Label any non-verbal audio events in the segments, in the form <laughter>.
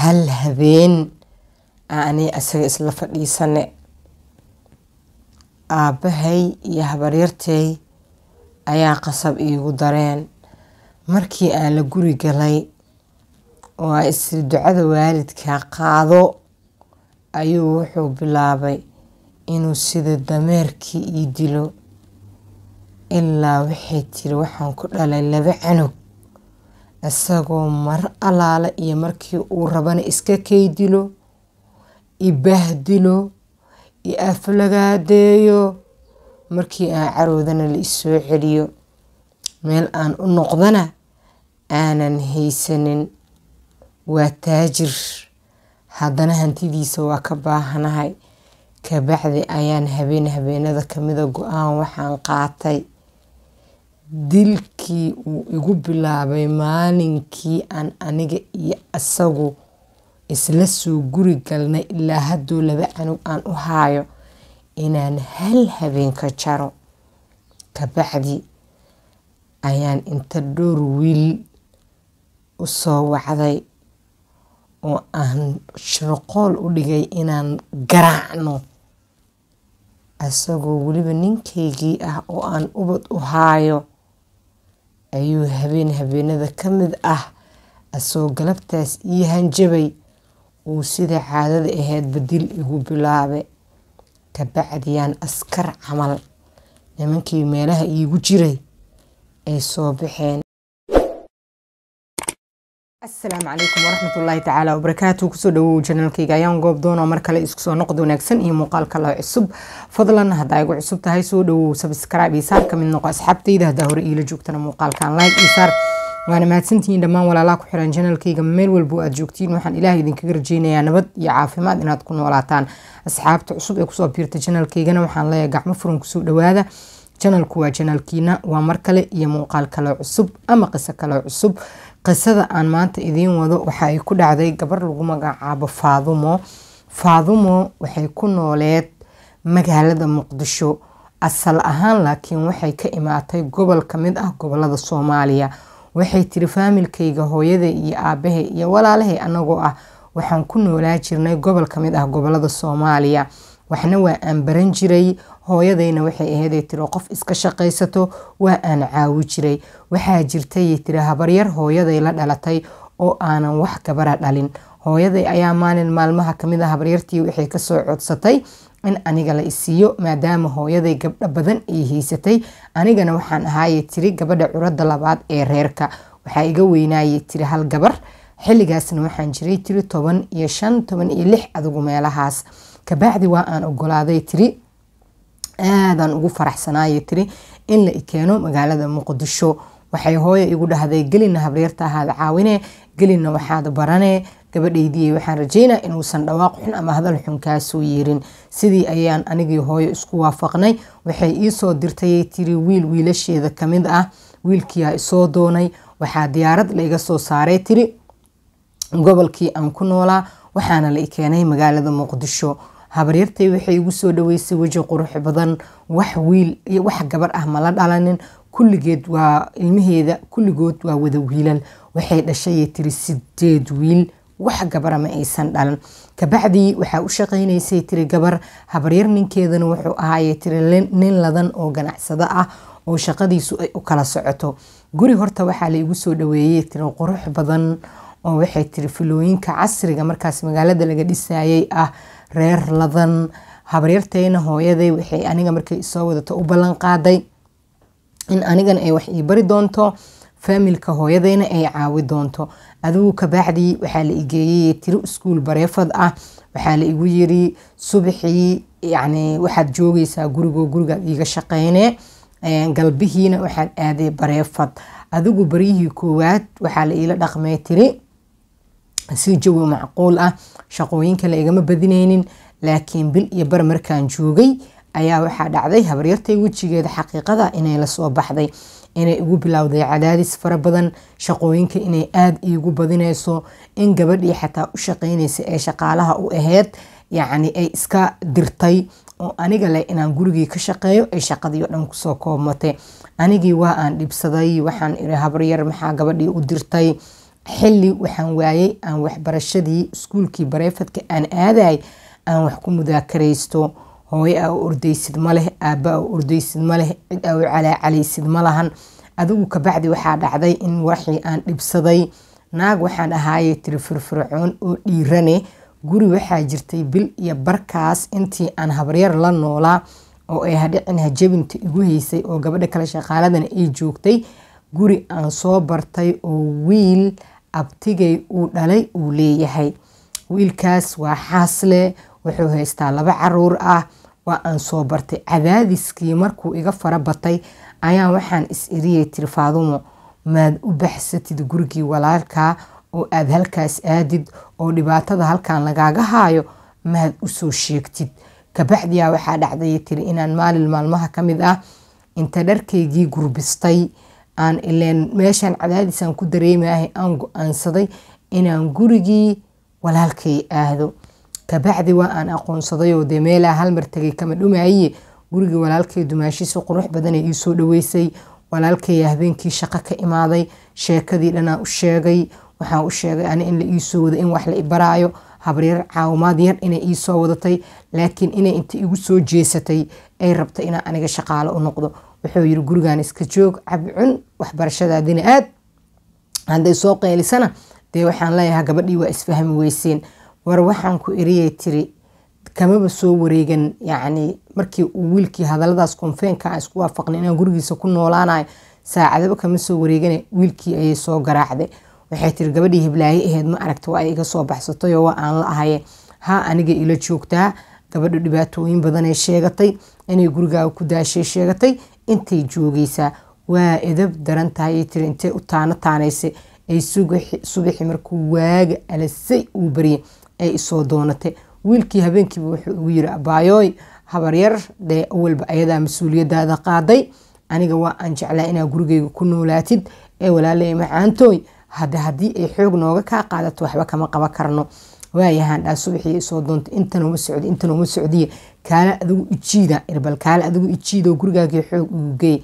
hal habeen aanay asaga isla fadhiisane aabahay iyo habaryartay ayaa qasab iigu dareen markii aan la guri galay oo a isri ducada waalidka qaado ayuu wuxuu bilaabay inuu sida dameerkii ii dilo ilaa waxay tiri waxaan ku dhalay laba canug isagoo mar allaale iyo markii uu rabana iska keydilo ibahdilo i aflagaadeeyo markii aan carowdana la isoo celiyo meel aan u noqdana aanan haysanin waa taajir haddana hantidiisa waa ka baahanahay kabacdi ayaan habeen habeenada kamida go-aan waxaan qaatay dilkii uu igu bilaabay maalinkii aan aniga iyo isagu isla soo guri galnay ilaa haddoo laba canug aan u haayo inaan hal habeenka jaro kabacdi ayaan inta dhowr wiil u soo wacday oo aan shirqool u dhigay inaan garaacno asagoo weliba ninkaygii ah oo aan ubad u haayo ayuu habeen habeenada ka mid ah asoo galabtaas ii hanjabay uu sida caadada ahayd badil igu ka bacdiyaan askar camal nimankii meelaha iigu jiray ay soo baxeen asalaamu calaykum waraxmat tacaala wabarakaatu kusoo dhawow janaalkayga ayaan goob doon oo mar kale isku soo noqod wanaagsan iyo muuqaal kale cusub fadlan haddaa igu cusub tahay soo dhawow sabskrib iyo saar ka mid noqo asxaabtayda haddaa hore iila joogtana muuqaalkan like iyo saar waana mahadsantihiin dhammaan walaalaha ku xiran janaalkayga meel walbo aad joogtiin waxaan ilaah idinkaga rajeynayaa nabad iyo caafimaad inaad ku noolaataan asxaabta cusub ee kusoo biirta janaalkaygana waxaan leeyahay gacmo furan kusoo dhawaada janaalku waa janaalkiina waa mar kale iyo muuqaal kale cusub ama qiso kale cusub qisada aan maanta idiin wado waxa ay ku dhacday gabar lagu magacaabo faadumo faadumo waxay ku nooleed magaalada muqdisho asal ahaan laakiin waxay ka imaatay gobol ka mid ah gobolada soomaaliya waxay tiri faamilkayga hooyaday iyo aabahay iyo walaalahay anagoo ah waxaan ku noolaa jirnay gobol ka mid ah gobolada soomaaliya waxna waa aan baran jiray hooyadayna waxay ahayday tiri qof iska shaqaysato waa aan caawi jiray waxaa jirtay tiri habaryar hooyaday la dhalatay oo aanan wax gabara dhalin hooyaday ayaa maalin maalmaha kamid ah habaryartii waxay kasoo codsatay in aniga la isiiyo maadaama hooyaday gabdho badan ay haysatay anigana waxaan ahaaye tiri gabadha curada labaad ee reerka waxaa iga weynaaye tiri hal gabar xilligaasna waxaan jiray tiri toban iyo shan toban iyo lix adugu meelahaas kabacdi waa aan ogolaaday tiri aadaan ugu faraxsanaayay tiri in la ikeeno magaalada muqdisho waxay hooyo igu dhahday gelina habreerta ahaada caawine gelina waxaad barane gabadhaydii waxaan rajeynaa inuusan dhawaaq xun ama hadal xun kaasoo yeerin sidii ayaan anigii hooyo isku waafaqnay waxay iisoo dirtayay tiri wiil wiilasheeda kamid ah wiilkiyaa isoo doonay waxaa diyaarad laiga soo saaray tiri gobolkii aan ku noolaa waxaana la i keenay magaalada muqdisho habaryartay waxay igu soo dhaweysay weji qurux badan wax wiil iyo wax gabar ah mala dhalanin kulligeed waa ilmaheeda kulligood waa wada wiilal waxay dhashayay tiri sideed wiil wax gabara ma aysan dhalan kabacdii waxaa u shaqaynaysay tiri gabar habaryar ninkeedana wuxuu ahaayey tiri nin ladan oo ganacsado ah oo shaqadiisu ay u kala socoto guri horta waxaa la igu soo dhaweeyey tiri qurux badan oo waxay tiri filooyinka casriga markaas magaalada laga dhisayay ah reer ladan habaryartayna hooyaday waxay aniga markay isoo wadato u ballan qaaday in anigana ay wax ii bari doonto faamilka hooyadayna ay caawi doonto adigu kabaacdii waxaa la igeeyey tiro iskuul bareefad ah waxaa la igu yiri subaxii yacni waxaad joogaysaa gurigoo gurigaad iiga shaqaynee galbihiina waxaan aaday bareefad adigu baryihii koowaad waxaa la iila dhaqmay tiri si jawi macquul ah shaqooyin kale igama badinaynin laakiin bil iyo bar markaan joogay ayaa waxaa dhacday habaryartay wejigeeda xaqiiqada inay lasoo baxday inay igu bilowday cadaadis fara badan shaqooyinka inay aada iigu badinayso in gabadhii xataa u shaqeynaysa ee shaqaalaha u aheyd yacni ay iska dirtay oo aniga leh inaan gurigii ka shaqeeyo ay shaqadii oo dhan kusoo koobmatay anigii waa aan dhibsaday waxaan iri habaryar maxaa gabadhii u dirtay xilli waxaan waayey aan waxbarashadii iskuulkii bareefadka aan aadahay aan wax ku mudaakaraysto hooye aa u ordaysid maleh aaba aabba aa u ordaysid ma cid aa u calaacalaysid ma lahan adigu kabacdi waxaa dhacday in waxii aan dhibsaday naag waxaan ahaaye tiri firfircoon oo dhiirane guri waxaa jirtay bil iyo barkaas intii aan habryar la noolaa oo ay hadhicin hajabinta igu haysay oo gabadha kale shaqaaladana ay joogtay guri aan soo bartay oo wiil abtigay uu dhalay uu leeyahay wiilkaas waa xaasle wuxuu haystaa laba caruur ah waa aan soo bartay cadaadiskii markuu iga fara batay ayaan waxaan is iriyay tiri faadumo maad u baxsatid gurigii walaalkaa oo aad halkaas aadid oo dhibaatada halkan lagaaga haayo maad usoo sheegtid kabacdiyaa waxaa dhacday tiri inaan maalin maalmaha ka mid ah inta dharkaygii gurbistay aan ileen meeshaan cadaadiisaan ku dareemaahay aan go-aansaday inaan gurigii walaalkay aado kabacdi waa aan aqoonsadayoo dee meelaa halmar tagay kama dhumaaye gurigii walaalkay dumaashiisa qurux badanee iisoo dhaweysay walaalkaya habeenkii shaqo ka imaaday sheekadii dhanaa u sheegay waxaa u sheegay ani in la iisoo wado in wax la ibaraayo habryar caawimaad yar inay iisoo wadatay laakiin inay inta igu soo jeesatay ay rabta inaa aniga shaqaalo u noqdo wuxuu yiri gurigan iska joog cabcun cun waxbarashadaadina aad hadday soo qeelisana dee waxaan leeyahay gabadhii waa isfahmi weyseen war waxaan ku eriyay tiri kamaba soo wareegan yacni markii uu wiilkii hadalladaas konfeenka aan ah isku waafaqnay inaan gurigiisa ku noolaanayo saacadaba kama soo wareegana wiilkii ayay soo garaacday waxay tiri gabadhii hiblaaye aheyd ma aragta waa ay iga soo baxsatayoo waa aan la ahaye ha aniga ila joogtaa gabadha dhibaatooyin badanay sheegatay inay gurigaaga ku daashay sheegatay intay joogeysaa waa edab daran tahay ay tiri u taano taanaysay ay subaxii markuu waaga alasay uu baryay ay isoo doonatay wiilkii habeenkiiba wuxuu ugu yiri abaayooy habaryar dee awalba ayadaa mas-uuliyadaada qaaday aniga waa aan jeclaa inaa gurigeyga ku noolaatid ee walaalay macaantooy hada haddii ay xoog nooga kaa qaadato waxba kama qaban karno waayahandhaa subaxii isoo doonta intan uma socd intan uma socdiya kaala adigu ijiida irbal kaala adigu ijiidoo gurigaagii xoog ugu geey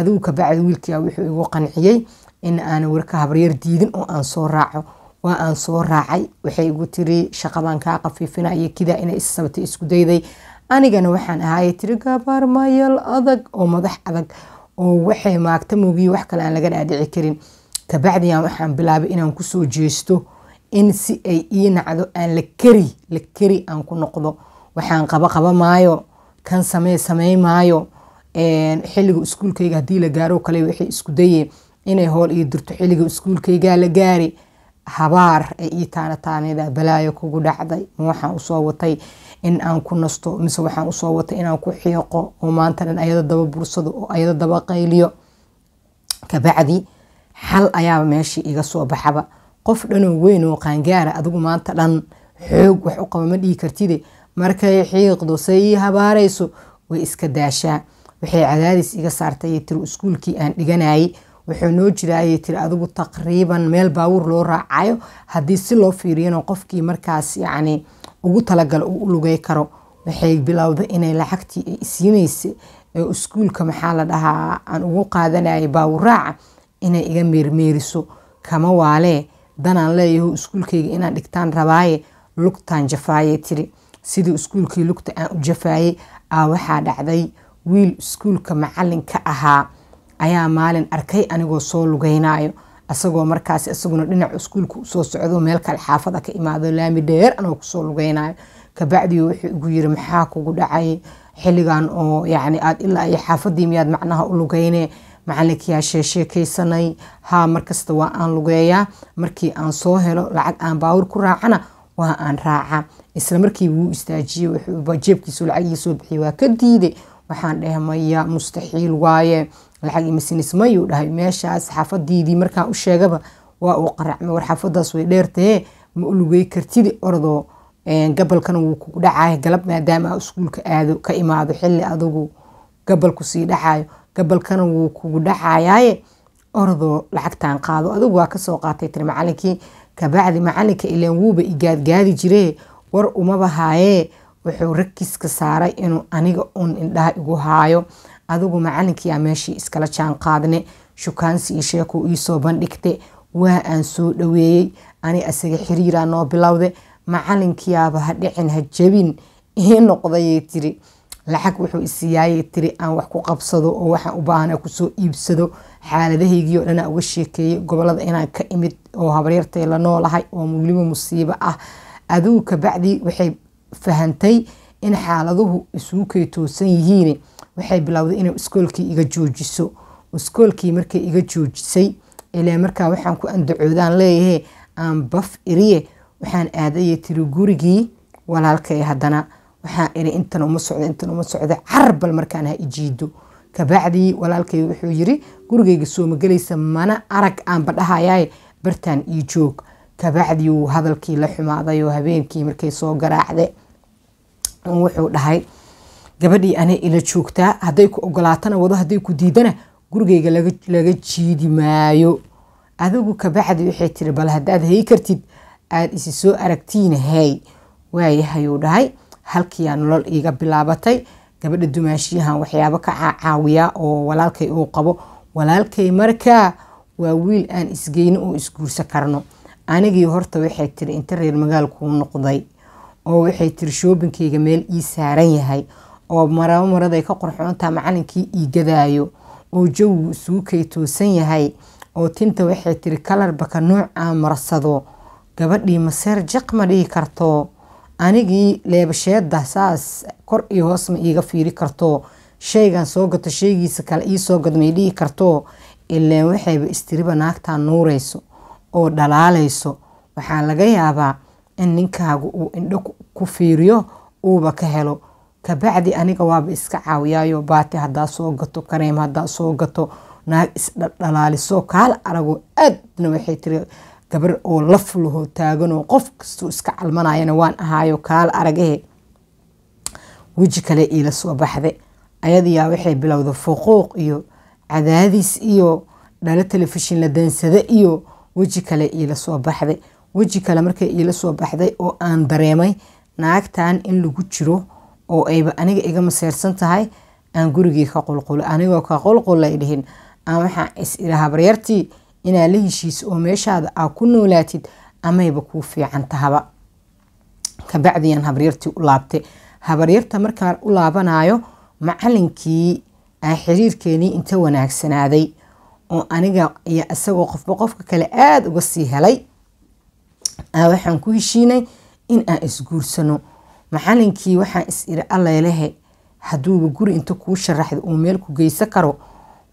adigu kabacdi wiilkiga wuxuu igu qanciyey in aanan warka habaryar diidin oo aan soo raaco waa aan soo raacay waxay igu tiri shaqabaan kaa qafiifinaya kidaa inay issabta isku dayday anigana waxaan ahaayay tiri gabaarmayal adag oo madax adag oo waxay maagta moogiyo wax kale aan laga dhaadhici karin kabacdiyan waxaan bilaabay inaan kusoo jeesto in si ay ii nacdo aan la keri la keri aan ku noqdo waxaan qabo qaba maayo kan samee samey maayo xilliga iskuulkayga haddii la gaaro kale waxay isku daye inay hool ii dirto xilliga iskuulkaygaa la gaari habaar ay ii taana taanayda balaayo kugu dhacday ma waxaan usoo watay in aan ku nasto mise waxaan usoo watay inaan ku xiiqo oo maanta dhan ayado daba bursado oo ayado daba qayliyo kabacdi xal ayaaba meeshii iga soo baxaba qof dhanoo weyn oo qaangaara ah, adigu maanta dhan xoog wax u qaba ma dhihi kartide markay xiiqdo se habaarayso way iska daashaa waxay cadaadis iga saartay tiri iskuulkii aan dhiganayay wuxuu noo jiraayay tiri adigu taqriiban meel baawur loo raacayo haddii si loo fiiriyano qofkii markaas yacni ugu talagala uu u lugay karo waxay bilowda inay lacagtii ay isiinaysa ee iskuulka maxaa la dhahaa aan ugu qaadanayay baawurraaca inay iga meermeeriso kama waalee danaan leeyaho iskuulkayga inaan dhigtaan rabaaye lugtaan jafaayey tiri sidii iskuulkii lugta aan u jafaayey aa waxaa dhacday wiil iskuulka macalinka ahaa ayaa maalin arkay anigoo soo lugeynaayo asagoo markaas isaguna dhinac iskuulka usoo socdo meel kale xaafada ka imaado laami dheer anoo kusoo lugeynayo kabacdii wuxuu igu yiri maxaa kugu dhacay xilligan oo yani aad ilaa iyo xaafadii miyaad macnaha u lugeynee macalinkayaashee sheekaysanay haa markasta waa aan lugeeya markii aan soo helo lacag aan baawur ku raacana waa aan raaca isla markiiba wuu istaajiye jeebkiisu lacagii soo bixiye waa ka diiday waxaan dheh maya mustaxiil waaye lacag imasinis mayuu dhahay meeshaas xaafadiidii markaan u sheegaba waa uu qaracma war xaafadaas way dheertahee ma u lugey kartidi orodoo gabalkana wuu kugu dhacayo galab maadaama iskuulka aado ka imaado xili adugu gabalku sii dhacayo gabalkana wuu kugu dhacayaaye ordoo lacagtaan qaado adigu waa kasoo qaatay tiri macalinkii kabacdi macalinka ilaan wuuba igaadgaadi jire war umabahaayee wuxuu rakiska saaray inuu aniga un indhaha igu haayo adigu macalinkiyaa meeshii iskala jaanqaadne shukaansi iyo sheekuu iisoo bandhigte waa aan soo dhaweeyey ani asaga xiriiraa noo bilowde macalinkiyaaba ha dhicin ha jabin ii noqdayey tiri lacag wuxuu isiiyaayay tiri aan wax ku qabsado oo waxaan u kusoo iibsado xaaladahaygiio dhanaa uga sheekeeyay gobolada inaan ka imid oo habaryartay la noolahay oo weliba musiibo ah adugu kabacdii waxay fahantay in xaaladuhu isugu keetoosan yihiine waxay bilowday inay iskoolkii iga joojiso iskoolkii markay iga joojisay ilaa markaa waxaan ku andacoodaan leeyahay aan baf iriye waxaan aadayay tiri gurigii walaalkay haddana waxaa intan uma socdo intan uma socda carbal markaan ha ijiido kabacdii walaalkay wuxuu yiri gurigayga sooma gelaysa mana arag aanba dhahayaaye bartaan ii joog kabacdii uu hadalkii la xumaaday oo habeenkii markay soo garaacde wuxuu dhahay gabadhii ana ila joogtaa hadday ku ogolaatana wado hadday ku diidana gurigayga laga jiidi maayo adigu kabacdi waxay tiri bal hadaad hay kartid aada isi soo aragtiin hey waayahayuu dhahay halkiiyaa nolol iga bilaabatay gabadha dumaashiyahan waxyaabo ka caawiya oo walaalkay uu qabo walaalkay markaa waa wiil aan isgeyno oo isguursa karno anigii horta waxay tiri inta reer magaalkuu noqday oo waxay tiri shoobinkayga meel ii saaran yahay oo marabo maraday ka qorxoontaa macalinkii ii gadaayo oo jawigu isugu kaytoosan yahay oo tinta waxay tiri kalarbaka nuuc nooca marsado gabadhii maseer jaq ma dhihi karto anigii leebasheeda saas kor iyo hoos ma iiga fiiri karto sheygan soo gato sheygiisa kale iisoo gad may dhihi karto ileen waxayba istiriba naagtaa nuurayso oo dhalaalayso waxaa laga yaabaa in ninkaagu uu indho ku fiiriyo uuba ka helo kabacdi aniga waaba iska caawiyaayo baati haddaa soo gato kareem haddaa soo gato naag isdhalaaliso kaal aragoo aadna waxay tiri gabar oo laf lahoo taagan oo qof kastuu iska calmanayana waan ahaayo kaala aragahe weji kale iila soo baxde ayadayaa waxay bilowda fuquuq iyo cadaadis iyo dhalo telefishin la dansada iyo weji kale iila soo baxday weji kale markay iila soo baxday oo aan dareemay naagtan in lagu jiro oo ayba aniga iga maseersan tahay aan gurigii ka qulqula anigoo ka qulqul dhihin aan waxaa is iraha baryartii inaa la heshiis oo meeshaada aa ku noolaatid amayba kuu fiican tahaba kabacdiyan habaryartii u laabte habaryarta markaan u laabanayo macalinkii aa xiriirkeenii inta wanaagsanaaday oo aniga iyo isagoo qofba qofka kale aada uga sii helay waxaan ku heshiinay in aan isguursano macalinkii waxaan is iri hadduuba guri inta kuu sharaxda uu meel ku geysan karo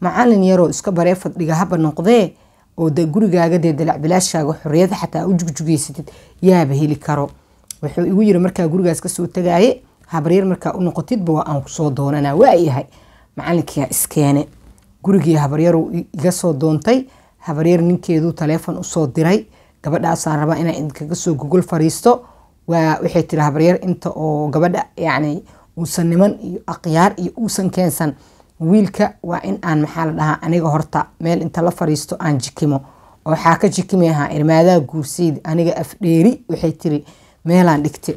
macalin yaroo iska baree fadhiga haba noqdee oo de gurigaaga dee dalacbilaashaaga xoriyada xataa u jugjugeysatid yaaba heli karo wuxuu igu yiri markaa gurigaas kasoo tagaaye habaryar markaa u noqotidba waa aan kusoo doonanaa waa yahay macalinkiyaa iskeene gurigii habaryaru iga soo doontay habaryar ninkeeduu taleefon usoo diray gabadhaasaa rabaa inaa idinkaga soo gogol fariisto waxay tiri habaryar inta oo gabadha yani uusan niman iyo aqyaar iyo uusan keensan wiilka waa in aan maxaa la dhahaa aniga horta meel inta fariisto aan jikimo oo waxaa ka jikimi irmaadaa guursayd aniga afdheeri waxay tiri meelaan dhigta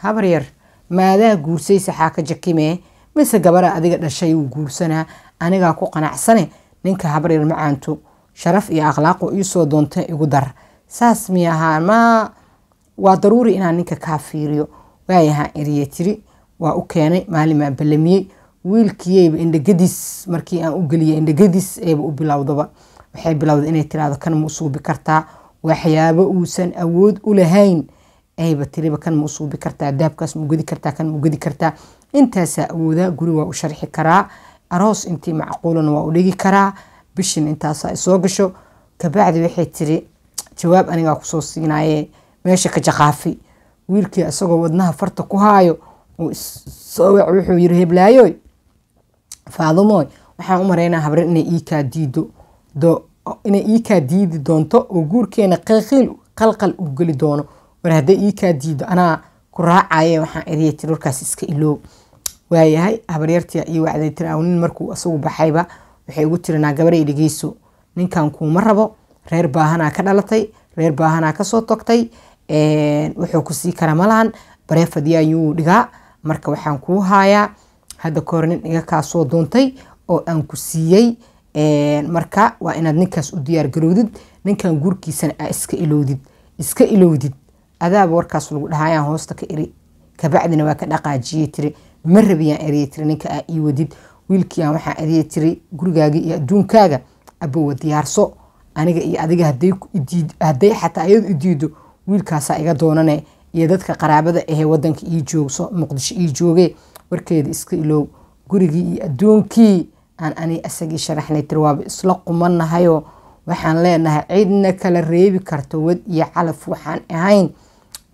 habar yar maadaa guursayse xaaka jakimee mise gabara adiga dhashay uu guursanaa anigaa ku qanacsane ninka habar yar macaanto sharaf iyo akhlaaqo iisoo doonta igu dar saas miyahaa ma waa daruuri inaan ninka kaa fiiriyo waayahaa eriye waa u keenay maalin ballamiyey wiilkiyeyba indhegadiis markii aan u geliya indhegadiis eeba u bilowdaba waxay bilowday inay tirahdo kan ma usuubi kartaa waxyaabo uusan awood u lahayn ayba tiriba kan ma usuubi kartaa dahabkaas ma ugedi kartaa kan ma ugedi kartaa intaasaa awoodaa guri waa u sharxi karaa aroos intii macquulana waa u dhigi karaa bishin intaasaa soo gasho kabacdi waxay tiri jawaab anigaa kusoo siinaye meesha ka jaqaafi wiilkii isagoo wadnaha farta ku haayo soowac wuxuu yiri heblaayoy faadumoy waxaan u maraynaa habre inay iikaa diido inay iikaa diidi doonto oo guurkeena qiilqiil qalqal uu geli doono mar hadday iikaa diido anaa ku raacaye waxaan eriya tiri warkaas iska iloob waayahay habaryartia ah iyo wacday tiri aw ah. nin markuu isagu baxayba waxay ugu tirinaa gabaray dhegeyso ninkan kuuma rabo reer baahanaa ka dhalatay reer baahanaa kasoo togtay wuxuu kusii kara malahan bareefadyaa yuu dhigaa marka waxaan kuu haayaa hadda kahor nin iga kaasoo duuntay oo aan ku siiyey marka waa inaad ninkaas u diyaargarowdid ninkan guurkiisana aa iska ilowdid iska ilowdid adaaba warkaas lagu dhahayaan hoosta ka eri kabacdina waa ka dhaqaajiyey tiri ma rabiyaan eriye tiri ninka aa ii wadid wiilkiiaan waxaa adiye tiri gurigaaga iyo adduunkaaga abowa diyaarso aniga iyo adiga hadday xataa ayadu idiido wiilkaasaa iga doonane iyo dadka qaraabada ahee wadanka ii joogso muqdisho ii joogee warkeeda iska iloow gurigii iyo adduunkii aan ani asagii sharaxnay tir waaba isla qumanahayoo waxaan leenahay cidna kala reebi karto wad iyo calaf waxaan ahayn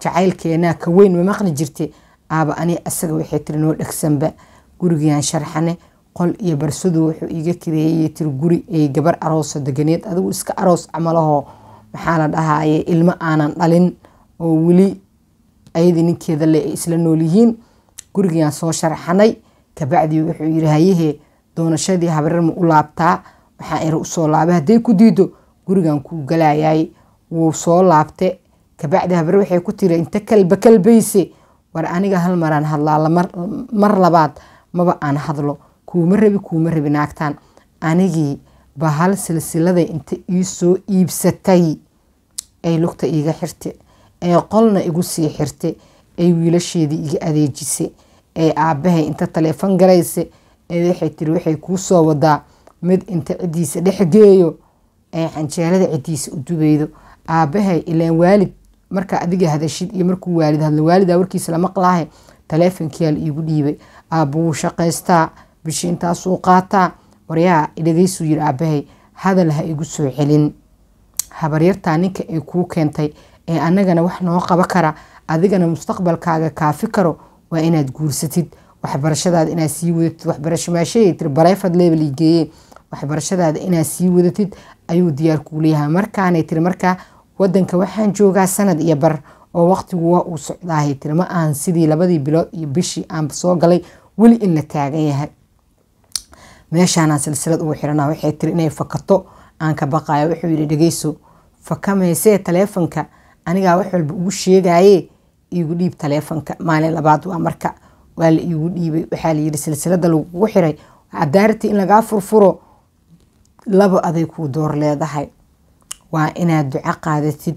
jacaylkeenaa ka weyn ma maqli jirte aaba ani asaga waxay tiri noo dhegsanba gurigiiaan sharaxane qol iyo barsadu wuxuu iga kareeyey tiri guri ay gabar arooso deganeed adigu iska aroos camalahoo maxaa la dhahaye ilmo aanan dhalin oo weli ayadii ninkeeda le ay isla nool yihiin gurigiiaan soo sharxanay kabacdii wuxuu yiri hayahee doonashadii habareer ma u laabtaa waxaan ere usoo laabay hadday ku diido gurigan ku galayay wuu soo laabte kabacdi habareer waxay ku tiri inta kalba kalbayse war aniga hal maraan hadlaa mar labaad maba aan hadlo kuuma rabi kuuma rabi naagtaan anigii ba hal silsilada inta ii iibsatay ay lugta iiga xirte ee qolna igu sii xirte ay wiilasheedii iga adeejisay ee aabahay inta taleefon garaysa ee waxay tiri waxay kuu wadaa mid inta cidiisa dhexgeeyo ee xanjeerada cidiisa u dubaydo aabahay ilaan waalid markaa adiga hadashid iyo markuu waalid hadlo waalida warkiisa la maqlaahay taleefonkiyaa iigu dhiibay aabba wuu shaqaystaa bishii intaasuu qaataa waryaa dhagaysuu yiri aabahay hadal ha igu soo celin habaryartaa ninka ay kuu keentay ee anagana wax noo qaba kara adigana mustaqbalkaaga kaafi karo waa inaad guursatid waxbarashadaada inaad sii wadatid waxbarasho maashayay tiri barayfad level geeye waxbarashadaada inaad sii wadatid ayuu diyaar kuu leeyahay markaanay tiri markaa wadanka waxaan joogaa sanad iyo bar oo waqtigu waa uu socdaahay tiri ma ahan sidii labadii bilood iyo bishii aan soo galay weli in taagan yahay meeshaanaan silsilad ugu xirana waxay tiri inay fakato aan ka baqayo wuxuu yidhi dhegeyso fakameysee taleefonka anigaa wax walba ugu sheegaye igu dhiib taleefonka maalin labaad waa marka waa la iigu dhiibay waxaa layidhi silsilada lagugu xiray cadaarati in lagaa furfuro laba aday kuu door leedahay waa inaad duco qaadatid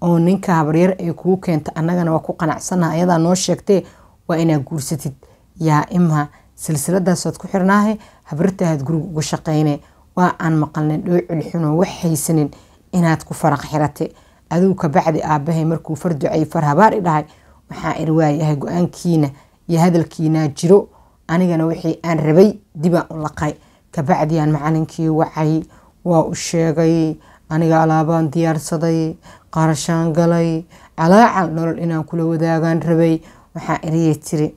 oo ninka habaryar ay kuu keenta annagana waa ku qanacsannaha ayadaa noo sheegtee waa inaad guursatid yaa ima silsiladaasooad ku xirnaahe habrirtaahaad guriga uga shaqeyne waa aan maqalnin dhoo culxinoo wax haysanin inaad ku faraq xirate aduu kabacdi aabahay markuu far ducay far habaar i dhahay waxaa ir waayahay go-aankiina iyo hadalkiinaa jiro anigana wixii aan rabay dibaan u laqay kabacdi aan macalinkii wacay waa u sheegay aniga alaabaan diyaarsaday qarashaan galay calaacal nolol inaan kula wadaagaan rabay waxaa iriyay tiri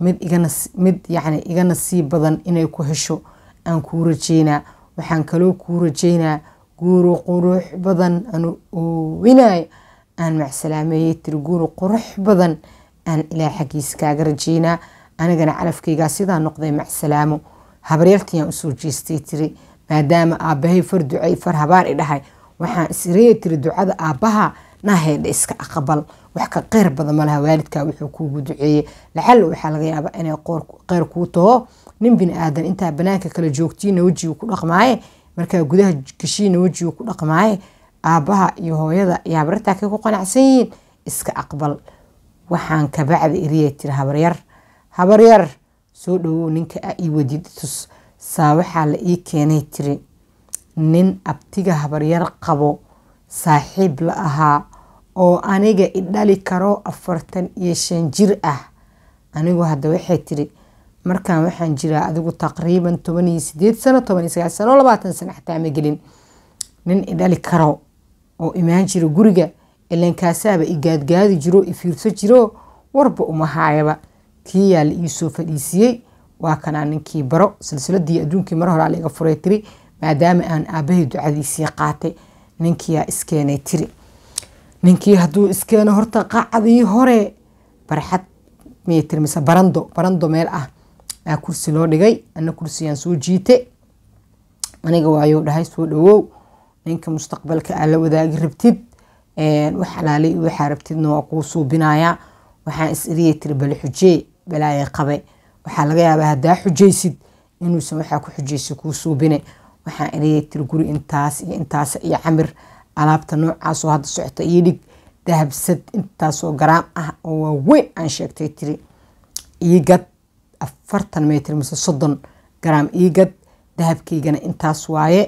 mid yani igana sii badan inay ku hesho aan kuu rajeynaa waxaan kaloo kuu rajeynaa guuru qurux badan aan oowinaayo aan macsalaameeyey tiri guuru qurux badan aan ilaa xaggiisa kaaga rajeynaa anigana calafkaygaa sidaa noqday macsalaamo habaryartayaan usoo jeestay tiri maadaama aabbahay far ducay far habaar i waxaan isiraya tiri ducada aabaha naheedha iska aqbal wax ka qeyr badan malaha waalidkaa wuxuu kuugu duceeyey lacalla waxaa laga yaaba inay qeyr kuu taho nin bini aadan intaa banaanka kala joogtiina wejigu ku dhaqmaaye markaa gudaha gashiina wejigu ku dhaqmaaye aabbaha iyo hooyada iyo habarartaa kay ku qanacsan yihiin iska aqbal waxaan kabacda eriyay tiri habaryar habaryar soo dhowow ninka a ii wadid tus saa waxaa la ii keenay tiri nin abtiga habaryar qabo saaxiib la ahaa oo aniga idhali karo afartan iyo shan jir ah anigu hadda waxay tiri markaan waxaan jiraa adigu taqriiban toban iyo sideed sano toban iyo sagaal sano labaatan sano xataa gelin nin idhali karo oo imaan jiro guriga ilankaasaaba igaadgaadi jiro ifiirso jiro warba uma haayaba kii yaa la iisoo fadhiisiyey waa kanaa ninkii baro silsiladii adduunkii mar horaa laiga furay tiri maadaama aan aabbahay ducadiisii qaatay ninkiyaa iskeenay tiri ninkii hadduu iskeeno horta qacdii hore barxad miyay tiri mise barando barando meel ah aa kursi loo dhigay ana kursiyaan soo jiite aniga waayou dhahay soo dhawow ninka mustaqbalka aa la wadaagi rabtid wax alaala waxaa rabtidna waa kuu suubinaya waxaan is iriyay tiri bal xujee balaaye qabe waxaa laga yaabaa haddaa xujaysid inuusan waxaa ku xujaysa kuu suubine waxaan iriyay tiri guri intaas iyo intaas iyo camir alaabta noocaasoo hadda socota iyo dhig dahabsad intaasoo garaam ah oo waaweyn aan sheegtay tiri iyo gad afartan metr mise soddon garaam iigad dahabkaygana intaas waaye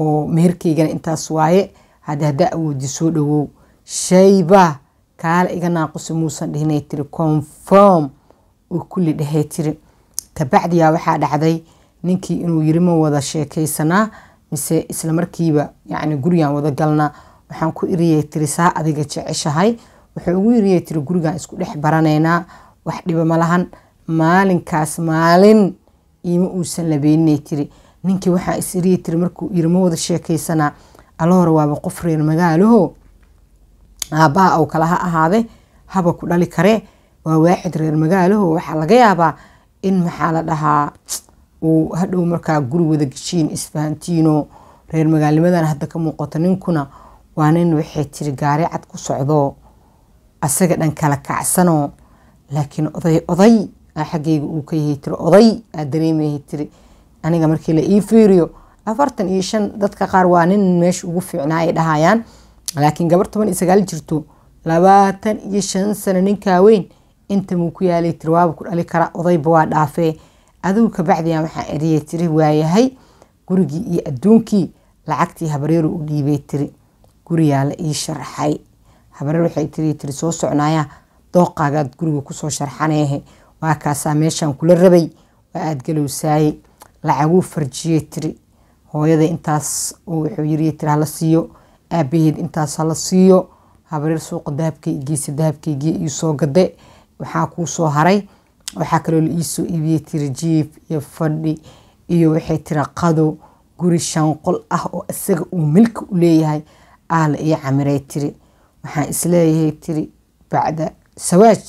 oo meherkaygana intaas waaye hade haddaa awoodi soo dhawow shayba kaale iga naaqusi muusan dhihinay tiri conform oo kulli dhahey tiri kabacdiyaa waxaa dhacday ninkii inuu yiri ma wada sheekaysanaa mise islamarkiiba markiiba gurigan wada galnaa waxaan ku iriyey tiri saa adiga jeceshahay wuxuu ugu iriyey tiri gurigan isku dhex baranaynaa wax dhiba ma lahan maalinkaas maalin ima uusan labeyninay tiri ninkii waxaa isiriyi tiri markuu yiri ma wada sheekaysanaa alloora waaba qof reer magaalaho aabaa ow kale ha haba ku dhali kare waa waaxid reer magaalaho waxaa laga yaabaa in maxaa la dhahaa uu hadhow markaa guri wadageshiin isfahantiino reer magaalnimadan hadda ka muuqato ninkuna waa nin waxay tiri gaari cad ku socdo asaga dhan kala kacsanoo laakiin oday oday xaggayga uu ka yahay tiro oday aad dareemahay tiri aniga markii la ii fiiriyo afartan iyo shan dadka qaar waa nin meesha ugu fiicnaa ay dhahayaan laakiin gabar toban iyo sagaal jirto labaatan iyo shan sano ninkaa weyn inta muu ku yaalay tiri waaba ku dhali kara odayba waa dhaafee adugu kabacdiya waxaa eriyay tiri waayahay gurigii iyo adduunkii lacagtii habareeru u dhiibay tiri guriyaa ii sharxay habareer waxay tiri tiri soo socnaaya dooqaagaad guriga kusoo sharxaneehe waa kaasaa meeshaan kula rabay waa aada galowsaaye lacaguu farjiyey tiri hooyada intaas wuxuu yiriy tiri hala siiyo aabaheed intaas hala siiyo habareer suuqa dahabkaygiisa dahabkaygii iisoo gade waxaa kuu haray waxaa kaloo la iisoo iibiyey tiri jiif iyo fadhi iyo waxay tiri qado guri shan qol ah oo isaga uu milka u leeyahay aala iyo camiray tiri waxaan isleeyahay tiri bacda sawaaj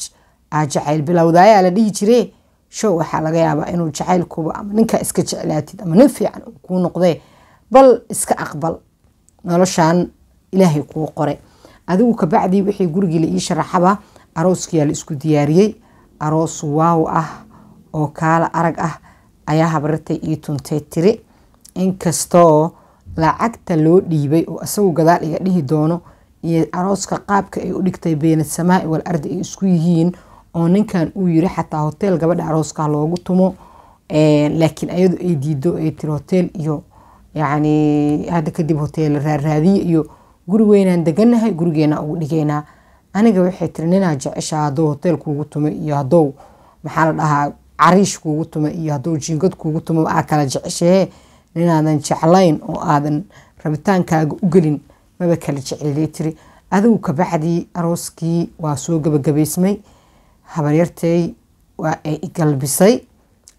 aa jacayl bilowdaayaa la dhihi jire show waxaa laga yaabaa inuu jacaylkuba ama ninkaa iska jeclaatid ama nin fiican kuu noqdee bal iska aqbal noloshaan ilaahay kuu qore adigu kabacdii wixii gurigii la ii sharaxaba arooskiyaa la isku diyaariyey aroos waaw ah oo kaala arag ah ayaa habarartay ii tuntay tiri inkastoo lacagta loo dhiibay oo isagu gadaal iga dhihi doono iyo arooska qaabka ay u dhigtay beenasamaa'i wal ay isku yihiin oo ninkan uu yiri xataa hoteel gabadha arooska loogu tumo laakiin ayadu ay diido ay tiri hoteel iyo yacni hadda kadib hoteel raaraadiye iyo guri weynaan deganahay gurigeena ugu dhigaynaa aniga waxay tiri ninaa jeceshaa haddou hoteel kuugu tumo iyo haddou maxaa la dhahaa cariish kuugu tumo iyo haddou jiingad kuugu tumo aa kala jeceshahee ninaadan jeclayn oo aadan rabitaankaaga u gelin maba kala jecelilay tiri adigu ka arooskii waa soo gabagabaysmay habaryartay waa ay igalbisay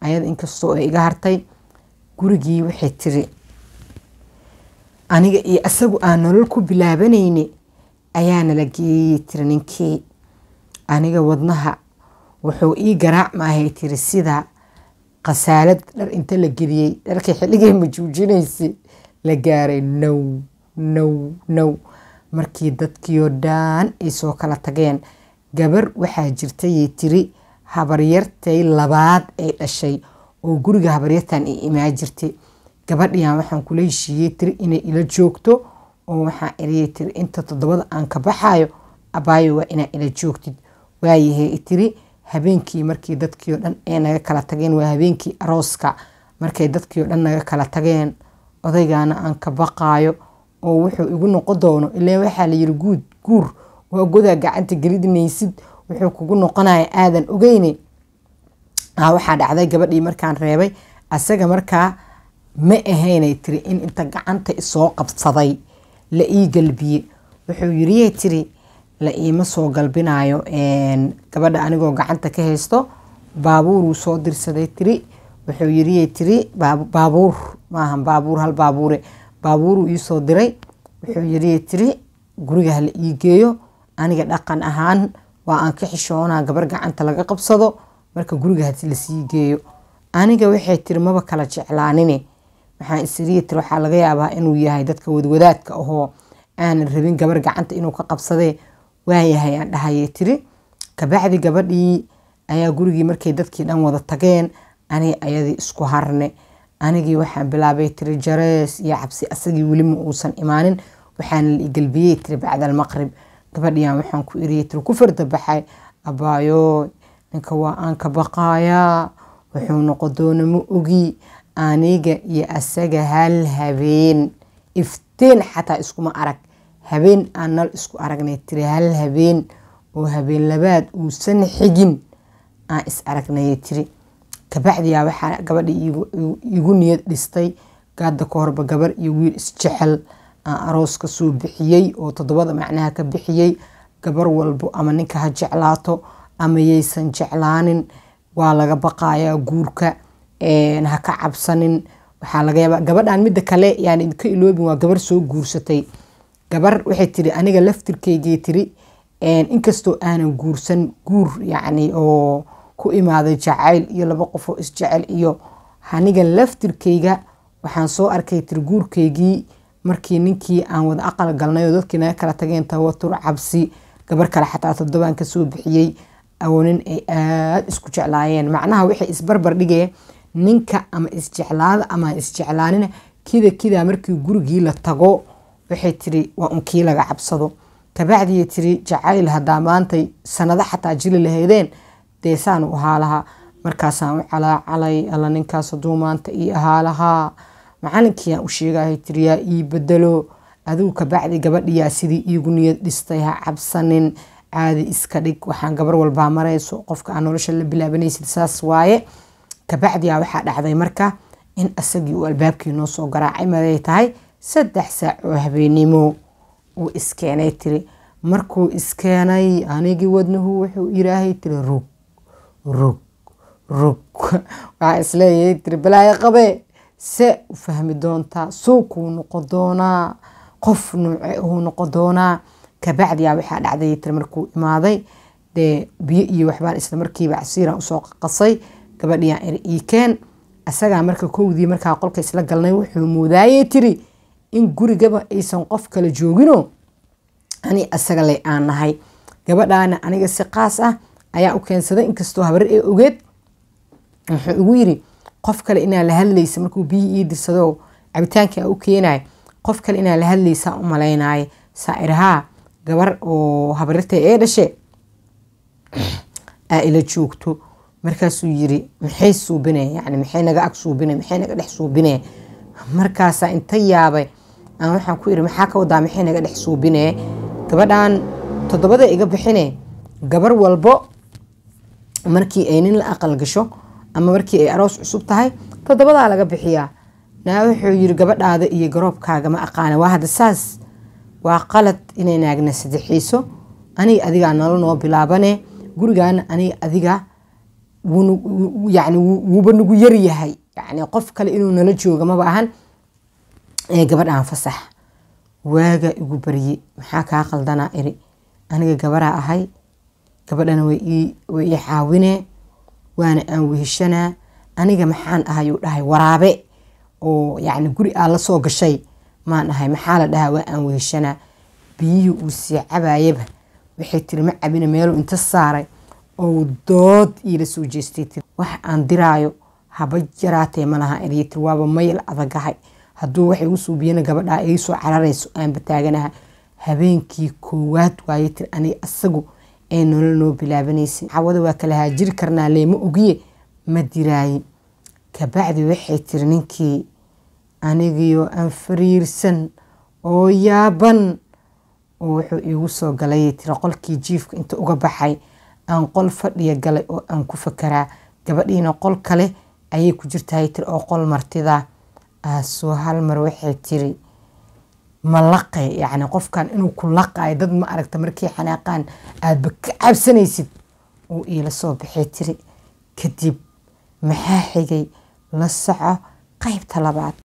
ayada inkastoo ay iga hartay gurigii waxay tiri aniga iyo isagu aan nolol ku bilaabanayne ayaanala nala geeyey tiri ninkii aniga wadnaha wuxuu ii garaacmahay tiri sida khasaalad dhar inta la geliyey dharkii xilligay majuujinaysa la gaaray now now now markii dadkiioo dhaan ay soo kala tageen gabar waxaa jirtayay tiri habaryartay labaad ay dhashay oo guriga habaryartan ay imaa jirtay gabadhiyan waxaan kula heshiiyey tiri inay ila joogto oo waxaan eriyay tiri inta toddobada aan ka baxaayo abaayo waa inaa ila joogtid waayahay tiri habeenkii markii dadkii oo dhan ay naga kala tageen waa habeenkii arooska markay dadkii oo dhan naga kala tageen odaygaana aan ka baqaayo oo wuxuu igu noqon doono ilaan waxaa la yiri guud guur waa godaa gacanta gelid maysid wuxuu kugu noqonaya aadan ogeyne ah, waxaa dhacday gabadhii markaan reebay asaga markaa ma ahaynay tiri in inta gacanta isoo qabsaday la ii galbiye wuxuu yiriyay tiri la iima soo galbinayo gabadha anigoo gacanta ka haysto baabuuruu soo dirsaday tiri wuxuu yiriyay tiri baabuur maaha baabuur hal baabuure baabuuruu iisoo diray wuxuu yiriyay tiri guriga hala ii geeyo aniga dhaqan ahaan waa aan ka xishoonaa gabar gacanta laga qabsado marka guriga hadii lasii geeyo aniga waxay tiri maba kala jeclaanine maxaa isiriya tiri waxaa laga yaabaa inuu yahay dadka wadwadaadka ahoo aanan rabin gabar gacanta inuu ka qabsadee waayahay aan dhahayay tiri kabacdi gabadhii ayaa gurigii markay dadkii dhan wada tageen ani ayadii isku harne anigii waxaan bilaabay tiri jarees iyo cabsi asagii welima uusan imaanin waxaana la igelbiyey tiri bacda gabadhiyan waxaan ku tiri ku fardabaxay abaayo ninka waa aan ka baqaayaa wuxuu noqon doona ma ogi aniga iyo asaga hal habeen ifteen xataa iskuma arag habeen aan nal isku aragnay tiri hal habeen oo habeen labaad uusan xigin aan is aragnaya tiri kabacdiyaa waxaa gabadhii igu niyad dhistay gaada ka horba gabar iyo wiil isjecel aroos kasoo bixiyey oo todobada macnaha ka bixiyey gabar walbo ama ninka ha jeclaato ama yaysan jeclaanin waa laga baqayaa guurka ha ka cabsanin waxaa laga yaabaa gabadhan midda kale yani ka iloobin waa gabar soo guursatay gabar waxay tiri aniga laftirkeygii tiri inkastoo aanan guursan guur yacni oo ku imaaday jacayl iyo laba qofoo isjecel iyo aniga laftirkeyga waxaan soo arkay tiri guurkeygii markii ninkii aan wada aqal galnay oo dadkii naga kala tageen tawatur cabsi gabar kale xataa todobaan kasoo bixiyey awoonin ay aada isku jeclaayeen macnaha waxay isbarbar dhigeen ninka ama isjeclaada ama isjeclaanina kida kidaa markii gurigii la tago waxay tiri waa un kii laga cabsado kabacdiiay tiri jacayl haddaa maantay sanado xataa jili lahaydeen dee saanu ahaa lahaa markaasaan u calaacalay alla ninkaas hadduu maanta ii ahaa lahaa macalinkiyaa u sheegahay tiriyaa ii bedelo adigu kabacdi gabadhiyaa sidii iigu niyad dhistay ha cabsanin caadi iska dhig waxaan gabar walbaa marayso qofka nolosha la bilaabanaysid saas waaye kabacdia waxaa dhacday marka in asagii uu albaabkii noo soo garaacay maday tahay saddex saac oo habeennimo uu iskeenay tiri markuu iskeenay anigii wadnuhu wuxuu yiraahay tiri rug rug rug <laughs> waxaa isleeyahay tiri balaayo qabee se u fahmi doontaa suuquu noqo doonaa qof nuuce uu noqon doonaa eh kabacdiyaa waxaa dhacday tan markuu imaaday dee biyo iyo waxbaan isla markiiba casiiraan usoo qaqasay gabadhiyan er iikeen isagaa marka kowdii markaa qolka isla galnay wuxuu moodaayey tiri in gurigaba aysan qof kale joogino ani isaga le aan nahay gabadhaana aniga si qaas ah ayaa u keensaday inkastoo habarar ee ogeed wuxuu igu yiri qof kale inaa la hadlaysa markuu biyihii e dirsado cabitaankii a u keenayo qof kale inaa la hadlaysaa u malaynaayo saairahaa gabar oo habarirta ee dhashe <clears throat> aa ila joogto markaasuu yiri maxay suubinaya yani maxay naga ag suubinaya maxay naga dhex suubinaya markaasaa inta yaabay aan waxaan ku iri maxaa ka wadaa maxay naga dhex suubinaya gabadhan toddobada iga bixine gabar walbo markii ay nin la aqal gasho ama markii ay aroos cusub tahay todobadaa laga bixiyaa naa wuxuu yiri gabadhaada iyo garoobkaaga ma aqaane waa hadda saas waa qalad inay naagna sadexiiso aniga adigaa nalo noo bilaabane gurigaana aniga adiga yani wuuba nagu yaryahay yani qof kale inuu nala jooga maba ahan ee gabadhaan fasax waaga igu barye maxaa kaa qaldanaa iri aniga gabaraa ahay gabadhana way i caawinee waana aan weheshanaa aniga maxaan ahayuu dhahay waraabe oo yacni guri aa lasoo gashay maan ahay maxaa la dhahaa waa aan weheshanaa biyihii uu sii cabaayaba waxay tiri ma cabina meeluu inta saaray oo dood iila soo jeestay tiri wax aan diraayo haba jaraatee malaha idiyo tiri waaba mayl adagahay hadduu waxay u suubiyana gabadhaa iisoo cararayso aanba taaganaha habeenkii koowaad waaye tiri aniga isagu ee nolol noo bilaabanaysa xawada waa kala haajiri karnaa leema ogiye ma diraaye kabacdi waxay tiri ninkii anigiyo aan fariirsan oo yaaban oo wuxuu iigu soo galay tiri qolkii jiifka inta uga baxay aan qol fadhiya galay oo aan ku fakaraa gabadhiina qol kale ayay ku jirtahay tiri oo qol martida aasuu hal mar waxay tiri malaqe laqe yani qofkan inuu ku laqayo dad ma aragta markii xanaaqaan aadba ka cabsanaysid uu iila soo baxay tiri kadib maxaa xigay la soco qaybta labaad